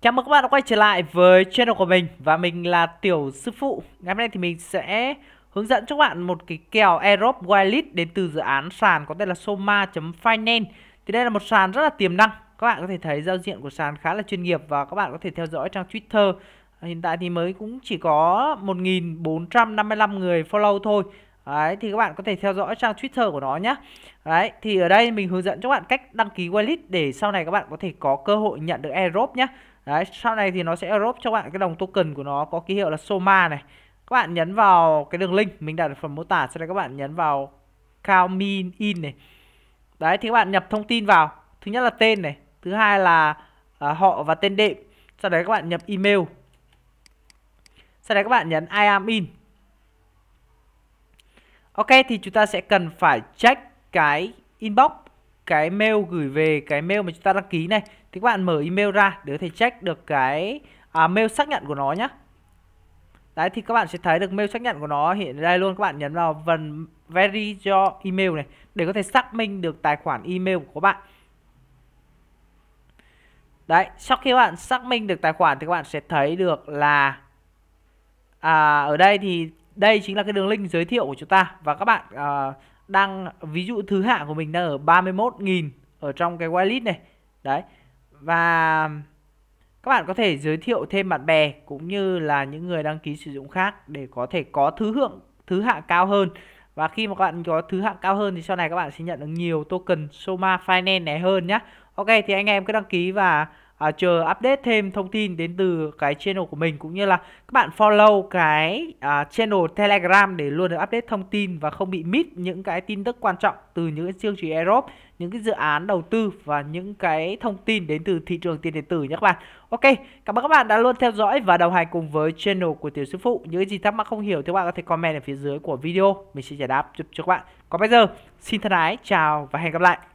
Chào mừng các bạn đã quay trở lại với channel của mình và mình là Tiểu Sư Phụ. Ngày hôm nay thì mình sẽ hướng dẫn cho các bạn một cái kèo Aerob Wallet đến từ dự án sàn có tên là Soma.finance. Thì đây là một sàn rất là tiềm năng. Các bạn có thể thấy giao diện của sàn khá là chuyên nghiệp và các bạn có thể theo dõi trang Twitter. Hiện tại thì mới cũng chỉ có 1.455 người follow thôi Đấy, thì các bạn có thể theo dõi trang Twitter của nó nhé. Đấy, thì ở đây mình hướng dẫn cho các bạn cách đăng ký wallet để sau này các bạn có thể có cơ hội nhận được airdrop nhé. Đấy, sau này thì nó sẽ airdrop cho bạn cái đồng token của nó có ký hiệu là Soma này. Các bạn nhấn vào cái đường link mình đặt ở phần mô tả, sau đây các bạn nhấn vào Cao In này. Đấy, thì các bạn nhập thông tin vào. Thứ nhất là tên này, thứ hai là à, họ và tên đệm. Sau đấy các bạn nhập email. Sau đấy các bạn nhấn I am in Ok thì chúng ta sẽ cần phải check cái inbox cái mail gửi về cái mail mà chúng ta đăng ký này thì các bạn mở email ra để có thể check được cái à, mail xác nhận của nó nhé Đấy thì các bạn sẽ thấy được mail xác nhận của nó hiện đây luôn các bạn nhấn vào phần vary cho email này để có thể xác minh được tài khoản email của các bạn. Đấy, sau khi các bạn xác minh được tài khoản thì các bạn sẽ thấy được là à, ở đây thì đây chính là cái đường link giới thiệu của chúng ta và các bạn à, đang ví dụ thứ hạng của mình đang ở 31.000 ở trong cái whitelist này đấy và các bạn có thể giới thiệu thêm bạn bè cũng như là những người đăng ký sử dụng khác để có thể có thứ hạng thứ hạng cao hơn và khi mà các bạn có thứ hạng cao hơn thì sau này các bạn sẽ nhận được nhiều token Soma Finance này hơn nhá Ok thì anh em cứ đăng ký và à, chờ update thêm thông tin đến từ cái channel của mình cũng như là các bạn follow cái à, channel Telegram để luôn được update thông tin và không bị miss những cái tin tức quan trọng từ những cái chương trình Europe, những cái dự án đầu tư và những cái thông tin đến từ thị trường tiền điện tử nhé các bạn. Ok, cảm ơn các bạn đã luôn theo dõi và đồng hành cùng với channel của Tiểu Sư Phụ. Những gì thắc mắc không hiểu thì các bạn có thể comment ở phía dưới của video, mình sẽ giải đáp giúp cho các bạn. Còn bây giờ, xin thân ái, chào và hẹn gặp lại.